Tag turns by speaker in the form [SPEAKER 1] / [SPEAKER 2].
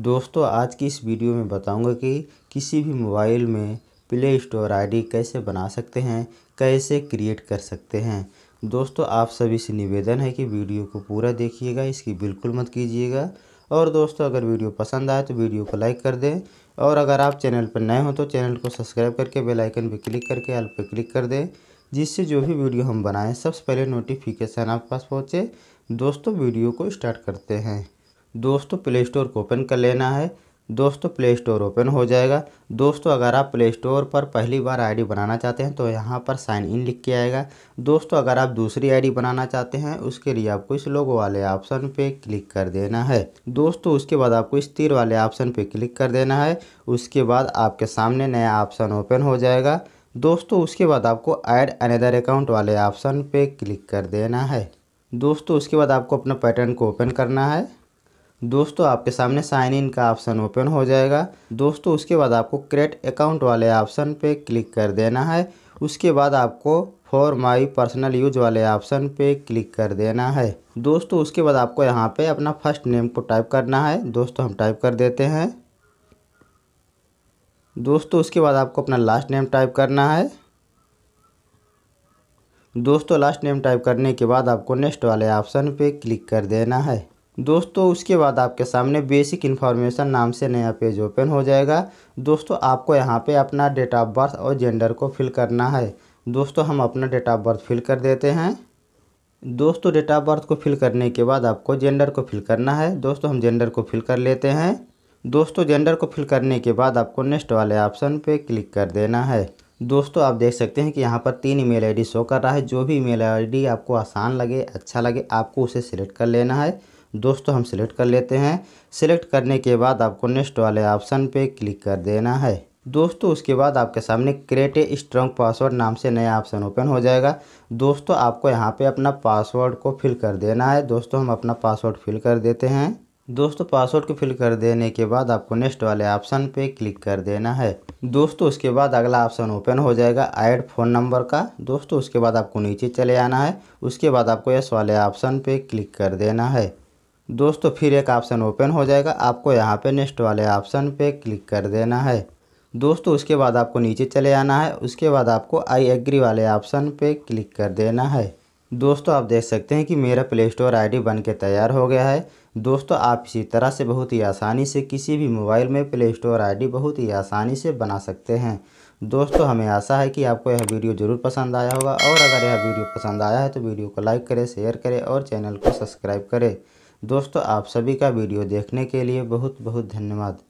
[SPEAKER 1] दोस्तों आज की इस वीडियो में बताऊंगा कि किसी भी मोबाइल में प्ले स्टोर आईडी कैसे बना सकते हैं कैसे क्रिएट कर सकते हैं दोस्तों आप सभी से निवेदन है कि वीडियो को पूरा देखिएगा इसकी बिल्कुल मत कीजिएगा और दोस्तों अगर वीडियो पसंद आए तो वीडियो को लाइक कर दें और अगर आप चैनल पर नए हो तो चैनल को सब्सक्राइब करके बेलाइकन पर क्लिक करके एल पर क्लिक कर दें जिससे जो भी वीडियो हम बनाएँ सबसे पहले नोटिफिकेशन आपके पास पहुँचे दोस्तों वीडियो को स्टार्ट करते हैं दोस्तों प्ले स्टोर को ओपन कर लेना है दोस्तों प्ले स्टोर ओपन हो जाएगा दोस्तों अगर आप प्ले स्टोर पर पहली बार आईडी बनाना चाहते हैं तो यहाँ पर साइन इन लिख के आएगा दोस्तों अगर आप दूसरी आईडी बनाना चाहते हैं उसके लिए आपको इस लोगो वाले ऑप्शन पे क्लिक कर देना है दोस्तों उसके बाद आपको इस तीर वाले ऑप्शन पे क्लिक कर देना है उसके बाद आपके सामने नया ऑप्शन ओपन हो जाएगा दोस्तों उसके बाद आपको एड अनदर अकाउंट वाले ऑप्शन पर क्लिक कर देना है दोस्तों उसके बाद आपको अपना पैटर्न को ओपन करना है दोस्तों आपके सामने साइन इन का ऑप्शन ओपन हो जाएगा दोस्तों उसके बाद आपको क्रिएट अकाउंट वाले ऑप्शन पे क्लिक कर देना है उसके बाद आपको फॉर माई पर्सनल यूज वाले ऑप्शन पे क्लिक कर देना है दोस्तों उसके बाद आपको यहाँ पे अपना फर्स्ट नेम को टाइप करना है दोस्तों हम टाइप कर देते हैं दोस्तों उसके बाद आपको अपना लास्ट नेम टाइप करना है दोस्तों लास्ट नेम टाइप करने के बाद आपको नेक्स्ट वाले ऑप्शन पे क्लिक कर देना है दोस्तों उसके बाद आपके सामने बेसिक इन्फॉर्मेशन नाम से नया पेज ओपन हो जाएगा दोस्तों आपको यहाँ पे अपना डेट ऑफ बर्थ और जेंडर को फिल करना है दोस्तों हम अपना डेट ऑफ बर्थ फिल कर देते हैं दोस्तों डेट ऑफ बर्थ को फिल करने के बाद आपको जेंडर को फिल करना है दोस्तों हम जेंडर को फिल कर लेते हैं दोस्तों जेंडर को फिल करने के बाद आपको नेक्स्ट वाले ऑप्शन पर क्लिक कर देना है दोस्तों आप देख सकते हैं कि यहाँ पर तीन ईमेल आईडी शो कर रहा है जो भी ईमेल आईडी आपको आसान लगे अच्छा लगे आपको उसे सिलेक्ट कर लेना है दोस्तों हम सिलेक्ट कर लेते हैं सिलेक्ट करने के बाद आपको नेक्स्ट वाले ऑप्शन पे क्लिक कर देना है दोस्तों उसके बाद आपके सामने क्रिएट ए स्ट्रॉन्ग पासवर्ड नाम से नया ऑप्शन ओपन हो जाएगा दोस्तों आपको यहाँ पे अपना पासवर्ड को फिल कर देना है दोस्तों हम अपना पासवर्ड फिल कर देते हैं दोस्तों पासवर्ड को फिल कर देने के बाद आपको नेक्स्ट वाले ऑप्शन पे क्लिक कर देना है दोस्तों उसके बाद अगला ऑप्शन ओपन हो जाएगा ऐड फ़ोन नंबर का दोस्तों उसके बाद आपको नीचे चले आना है उसके बाद आपको इस वाले ऑप्शन पे क्लिक कर देना है दोस्तों फिर एक ऑप्शन ओपन हो जाएगा आपको यहाँ पे नेक्स्ट वाले ऑप्शन पे क्लिक कर देना है दोस्तों उसके बाद आपको नीचे चले आना है उसके बाद आपको आई एग्री वाले ऑप्शन पे क्लिक कर देना है दोस्तों आप देख सकते हैं कि मेरा प्ले स्टोर आई बन के तैयार हो गया है दोस्तों आप इसी तरह से बहुत ही आसानी से किसी भी मोबाइल में प्ले स्टोर आई बहुत ही आसानी से बना सकते हैं दोस्तों हमें आशा है कि आपको यह वीडियो ज़रूर पसंद आया होगा और अगर यह वीडियो पसंद आया है तो वीडियो को लाइक करें शेयर करें और चैनल को सब्सक्राइब करें दोस्तों आप सभी का वीडियो देखने के लिए बहुत बहुत धन्यवाद